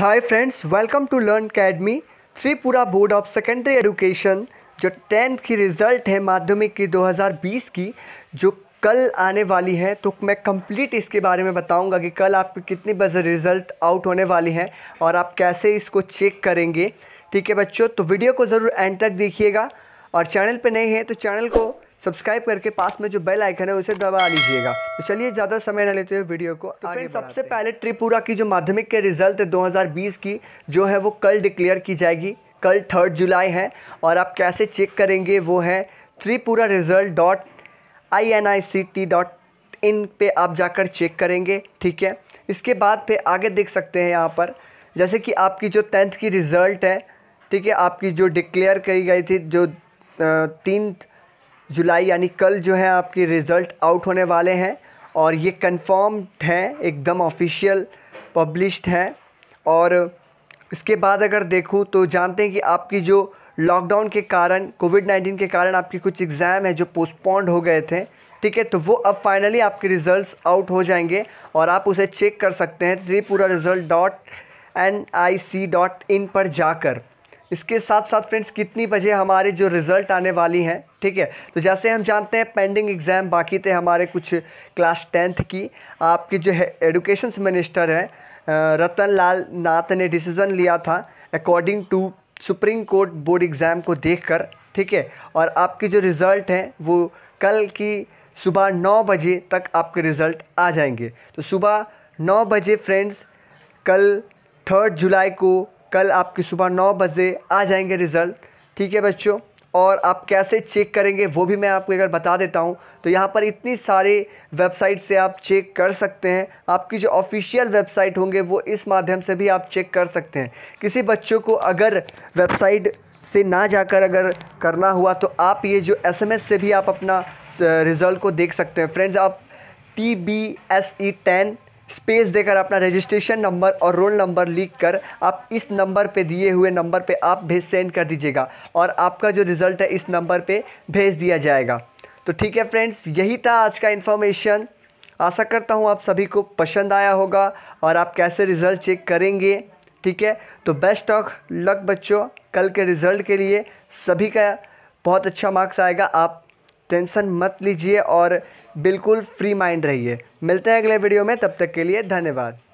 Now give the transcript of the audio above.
hi friends welcome to learn academy Tripura board of secondary education जो tenth की result है माध्यमिक की 2020 की जो कल आने वाली है तो मैं कंप्लीट इसके बारे में बताऊंगा कि कल आपकी कितनी बजे रिज़ल्ट आउट होने वाली हैं और आप कैसे इसको चेक करेंगे ठीक है बच्चों तो वीडियो को ज़रूर एंड तक देखिएगा और चैनल पर नए हैं तो चैनल को सब्सक्राइब करके पास में जो बेल आइकन है उसे दबा लीजिएगा तो चलिए ज़्यादा समय ना लेते हुए वीडियो को तो फ्रेंड सबसे पहले त्रिपुरा की जो माध्यमिक के रिजल्ट है 2020 की जो है वो कल डिक्लेयर की जाएगी कल थर्ड जुलाई है और आप कैसे चेक करेंगे वो है Tripura result dot I N I C T dot in पर आप जाकर चेक करेंगे ठीक है इसके बाद फिर आगे देख सकते हैं यहाँ पर जैसे कि आपकी जो टेंथ की रिज़ल्ट है ठीक है आपकी जो डिक्लेयर करी गई थी जो तीन जुलाई यानी कल जो है आपके रिज़ल्ट आउट होने वाले हैं और ये कन्फर्म्ड हैं एकदम ऑफिशियल पब्लिश्ड हैं और इसके बाद अगर देखूँ तो जानते हैं कि आपकी जो लॉकडाउन के कारण कोविड नाइन्टीन के कारण आपके कुछ एग्ज़ाम हैं जो पोस्टपोन्ड हो गए थे ठीक है तो वो अब फाइनली आपके रिज़ल्ट आउट हो जाएंगे और आप उसे चेक कर सकते हैं Tripura result dot N I C dot in पर जाकर इसके साथ साथ फ्रेंड्स कितनी बजे हमारे जो रिज़ल्ट आने वाली हैं ठीक है तो जैसे हम जानते हैं पेंडिंग एग्ज़ाम बाकी थे हमारे कुछ क्लास टेंथ की आपके जो है एडुकेशन मिनिस्टर हैं रतन लाल नाथ ने डिसीज़न लिया था according to supreme court board exam को देखकर ठीक है और आपके जो रिज़ल्ट हैं वो कल की सुबह नौ बजे तक आपके रिज़ल्ट आ जाएंगे तो सुबह नौ बजे फ्रेंड्स कल थर्ड जुलाई को कल आपकी सुबह नौ बजे आ जाएंगे रिज़ल्ट ठीक है बच्चों और आप कैसे चेक करेंगे वो भी मैं आपको अगर बता देता हूँ तो यहाँ पर इतनी सारी वेबसाइट से आप चेक कर सकते हैं आपकी जो ऑफिशियल वेबसाइट होंगे वो इस माध्यम से भी आप चेक कर सकते हैं किसी बच्चों को अगर वेबसाइट से ना जाकर अगर करना हुआ तो आप ये जो एसएमएस से भी आप अपना रिज़ल्ट को देख सकते हैं फ्रेंड्स आप T B S E ten space देकर अपना रजिस्ट्रेशन नंबर और रोल नंबर लिख कर आप इस नंबर पे दिए हुए नंबर पे आप भेज सेंड कर दीजिएगा और आपका जो रिज़ल्ट है इस नंबर पे भेज दिया जाएगा तो ठीक है फ्रेंड्स यही था आज का इन्फॉर्मेशन आशा करता हूँ आप सभी को पसंद आया होगा और आप कैसे रिज़ल्ट चेक करेंगे ठीक है तो बेस्ट ऑफ लक बच्चों कल के रिज़ल्ट के लिए सभी का बहुत अच्छा मार्क्स आएगा आप टेंशन मत लीजिए और बिल्कुल फ्री माइंड रहिए मिलते हैं अगले वीडियो में तब तक के लिए धन्यवाद